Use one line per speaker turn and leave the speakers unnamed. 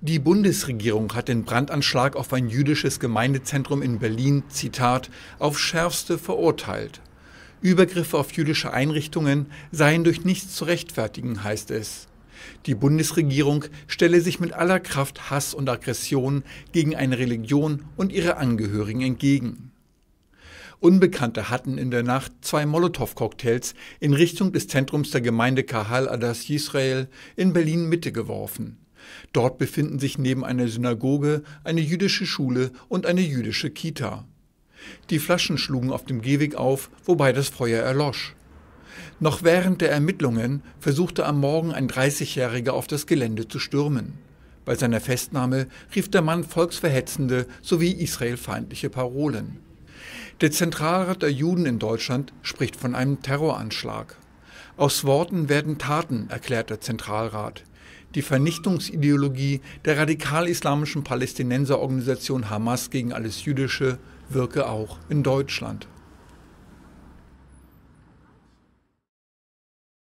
Die Bundesregierung hat den Brandanschlag auf ein jüdisches Gemeindezentrum in Berlin, Zitat, auf schärfste verurteilt. Übergriffe auf jüdische Einrichtungen seien durch nichts zu rechtfertigen, heißt es. Die Bundesregierung stelle sich mit aller Kraft Hass und Aggression gegen eine Religion und ihre Angehörigen entgegen. Unbekannte hatten in der Nacht zwei Molotow-Cocktails in Richtung des Zentrums der Gemeinde Kahal Adas Yisrael in Berlin Mitte geworfen. Dort befinden sich neben einer Synagoge eine jüdische Schule und eine jüdische Kita. Die Flaschen schlugen auf dem Gehweg auf, wobei das Feuer erlosch. Noch während der Ermittlungen versuchte am Morgen ein 30-Jähriger auf das Gelände zu stürmen. Bei seiner Festnahme rief der Mann volksverhetzende sowie israelfeindliche Parolen. Der Zentralrat der Juden in Deutschland spricht von einem Terroranschlag. Aus Worten werden Taten, erklärt der Zentralrat die Vernichtungsideologie der radikal-islamischen Palästinenserorganisation Hamas gegen alles Jüdische wirke auch in Deutschland.